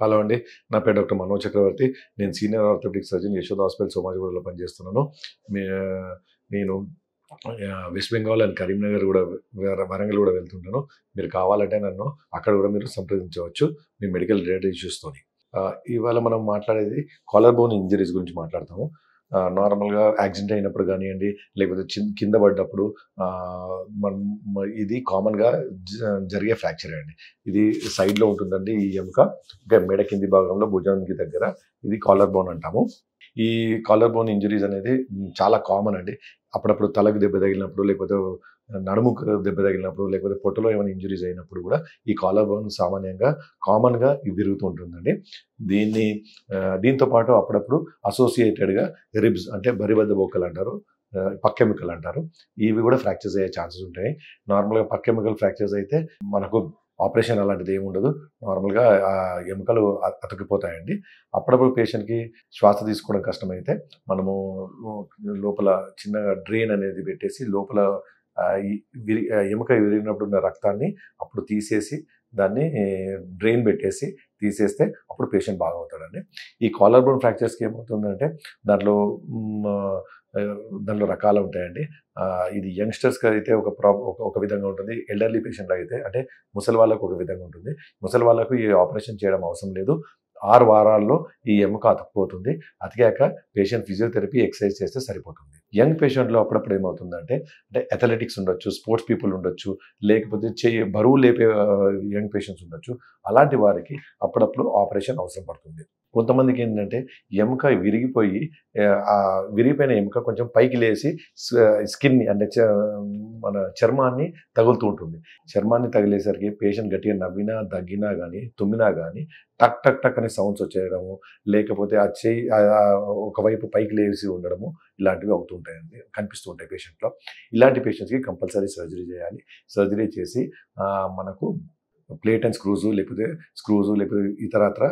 hello అండి నా పేరు డాక్టర్ మనోజ్ చక్రవర్తి నేను senior orthopaedic surgeon Yashoda hospital సోమాజిగూడలో పనిచేస్తున్నాను నేను వెస్ట్ బెంగాల్ అండ్ కరీంనగర్ కూడా వరంగల్ కూడా వెళ్తుంటాను మీరు కావాలంటే నన్ను అక్కడ కూడా మీరు సంప్రదించవచ్చు మీ మెడికల్ రిలేటెడ్ ఇష్యూస్తోని ఇవాళ మనం మాట్లాడేది కాలర్ బోన్ ఇంజరీస్ గురించి మాట్లాడతాము నార్మల్గా యాక్సిడెంట్ అయినప్పుడు కానివ్వండి లేకపోతే కింద పడ్డప్పుడు మన ఇది కామన్గా జరిగే ఫ్రాక్చర్ అండి ఇది సైడ్లో ఉంటుందండి ఈ ఎముక ఇంకా మెడ కింది భాగంలో భుజానికి దగ్గర ఇది కాలర్ బోన్ అంటాము ఈ కాలర్ బోన్ ఇంజరీస్ అనేది చాలా కామన్ అండి అప్పుడప్పుడు తలకు దెబ్బ తగిలినప్పుడు లేకపోతే నడుముకు దెబ్బ తగిలినప్పుడు లేకపోతే పొట్టలో ఏమైనా ఇంజరీస్ అయినప్పుడు కూడా ఈ కాలర్ బోన్ సామాన్యంగా కామన్గా ఇది తిరుగుతూ ఉంటుందండి దీన్ని దీంతో పాటు అప్పుడప్పుడు అసోసియేటెడ్గా రిబ్స్ అంటే బరిబద్ద బొక్కలు అంటారు పక్కెముకలు అంటారు ఇవి కూడా ఫ్రాక్చర్స్ అయ్యే ఛాన్సెస్ ఉంటాయి నార్మల్గా పక్కెముకలు ఫ్రాక్చర్స్ అయితే మనకు ఆపరేషన్ అలాంటిది ఏమి ఉండదు నార్మల్గా ఎముకలు అతకిపోతాయండి అప్పుడప్పుడు పేషెంట్కి శ్వాస తీసుకోవడం కష్టమైతే మనము లోపల చిన్నగా డ్రెయిన్ అనేది పెట్టేసి లోపల విరి ఎముక విరిగినప్పుడు ఉన్న రక్తాన్ని అప్పుడు తీసేసి దాన్ని డ్రైన్ పెట్టేసి తీసేస్తే అప్పుడు పేషెంట్ బాగా అవుతాడండి ఈ కాలర్ బోన్ ఫ్రాక్చర్స్కి ఏమవుతుందంటే దాంట్లో దాంట్లో రకాలు ఉంటాయండి ఇది యంగ్స్టర్స్కి అయితే ఒక ప్రా ఒక విధంగా ఉంటుంది ఎల్డర్లీ పేషెంట్ అయితే అంటే ముసలి వాళ్ళకు ఒక విధంగా ఉంటుంది ముసలి వాళ్ళకు ఈ ఆపరేషన్ చేయడం అవసరం లేదు ఆరు వారాల్లో ఈ ఎముక అతుక్కుపోతుంది అతికాక పేషెంట్ ఫిజియోథెరపీ ఎక్సర్సైజ్ చేస్తే సరిపోతుంది యంగ్ పేషెంట్లో అప్పుడప్పుడు ఏమవుతుందంటే అంటే అథ్లెటిక్స్ ఉండొచ్చు స్పోర్ట్స్ పీపుల్ ఉండొచ్చు లేకపోతే చే బరువు లేపే యంగ్ పేషెంట్స్ ఉండొచ్చు అలాంటి వారికి అప్పుడప్పుడు ఆపరేషన్ అవసరం పడుతుంది కొంతమందికి ఏంటంటే ఎముక విరిగిపోయి ఆ విరిగిపోయిన ఎముక కొంచెం పైకి లేచి స్కిన్ని అంటే మన చర్మాన్ని తగులుతూ ఉంటుంది చర్మాన్ని తగిలేసరికి పేషెంట్ గట్టిగా నవ్వినా దగ్గినా కానీ తుమ్మినా కానీ టక్ టక్ టక్ అనే సౌండ్స్ వచ్చేయడము లేకపోతే ఆ చేయి ఒకవైపు పైకి లేసి ఉండడము ఇలాంటివి అవుతుంటాయండి కనిపిస్తూ ఉంటాయి పేషెంట్లో ఇలాంటి పేషెంట్స్కి కంపల్సరీ సర్జరీ చేయాలి సర్జరీ చేసి మనకు ప్లేట్ అండ్ స్క్రూజు లేకపోతే స్క్రూజు లేకపోతే ఇతరత్ర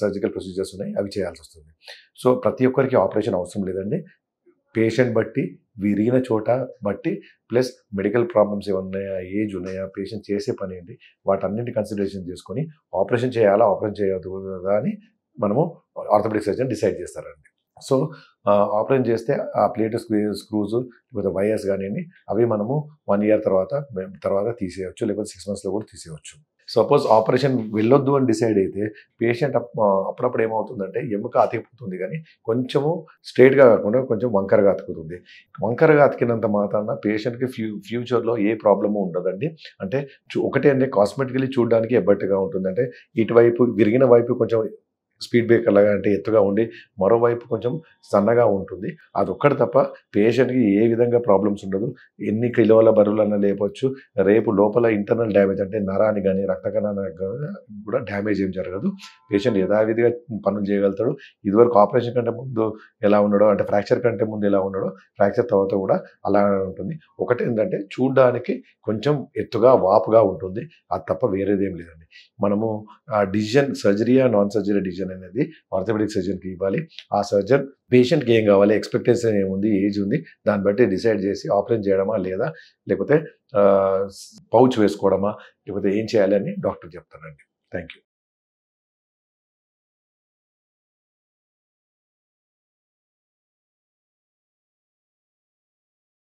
సర్జికల్ ప్రొసీజర్స్ ఉన్నాయి అవి చేయాల్సి వస్తుంది సో ప్రతి ఒక్కరికి ఆపరేషన్ అవసరం లేదండి పేషెంట్ బట్టి విరిగిన చోట బట్టి ప్లస్ మెడికల్ ప్రాబ్లమ్స్ ఏమున్నాయా ఏజ్ ఉన్నాయా పేషెంట్ చేసే పని ఏంటి వాటన్నింటి కన్సిడరేషన్ చేసుకొని ఆపరేషన్ చేయాలా ఆపరేషన్ చేయదు అని మనము ఆర్థోపెడిక్ సర్జన్ డిసైడ్ చేస్తారండి సో ఆపరేట్ చేస్తే ఆ ప్లేట్ స్క్రూస్ లేకపోతే వైర్స్ కానివ్వండి అవి మనము వన్ ఇయర్ తర్వాత తర్వాత తీసేయచ్చు లేకపోతే సిక్స్ మంత్స్లో కూడా తీసేయచ్చు సపోజ్ ఆపరేషన్ వెళ్ళొద్దు అని డిసైడ్ అయితే పేషెంట్ అప్పుడప్పుడు ఏమవుతుందంటే ఎముక అతికిపోతుంది కానీ కొంచెము స్ట్రేట్గా కాకుండా కొంచెం వంకరగా అతుకుతుంది వంకరగా అతికినంత మాత్రాన పేషెంట్కి ఫ్యూ ఫ్యూచర్లో ఏ ప్రాబ్లము ఉండదండి అంటే ఒకటే అంటే కాస్మెటికలీ చూడడానికి ఎబ్బట్టుగా ఉంటుంది అంటే ఇటువైపు విరిగిన వైపు కొంచెం స్పీడ్ బ్రేకర్ లాగా అంటే ఎత్తుగా ఉండి మరోవైపు కొంచెం సన్నగా ఉంటుంది అదొక్కటి తప్ప పేషెంట్కి ఏ విధంగా ప్రాబ్లమ్స్ ఉండదు ఎన్ని కిలోల బరువులన్నా లేపవచ్చు రేపు లోపల ఇంటర్నల్ డ్యామేజ్ అంటే నరాన్ని కానీ రక్తకణానికి కూడా డ్యామేజ్ ఏం జరగదు పేషెంట్ యథావిధిగా పనులు చేయగలుగుతాడు ఇదివరకు ఆపరేషన్ కంటే ముందు ఎలా ఉన్నాడో అంటే ఫ్రాక్చర్ కంటే ముందు ఎలా ఉన్నాడో ఫ్రాక్చర్ తర్వాత కూడా అలానే ఉంటుంది ఒకటి ఏంటంటే చూడడానికి కొంచెం ఎత్తుగా వాపుగా ఉంటుంది అది తప్ప వేరేదేం లేదండి మనము డిసిజన్ సర్జరీయా నాన్ సర్జరీ డిసిజన్ సర్జన్ అనేది ఆర్థోపెడిక్ సర్జన్కి ఇవ్వాలి ఆ సర్జన్ పేషెంట్కి ఏం కావాలి ఎక్స్పెక్టేషన్ ఏముంది ఏజ్ ఉంది దాన్ని బట్టి డిసైడ్ చేసి ఆపరేషన్ చేయడమా లేదా లేకపోతే పౌచ్ వేసుకోవడమా లేకపోతే ఏం చేయాలని డాక్టర్ చెప్తానండి థ్యాంక్ యూ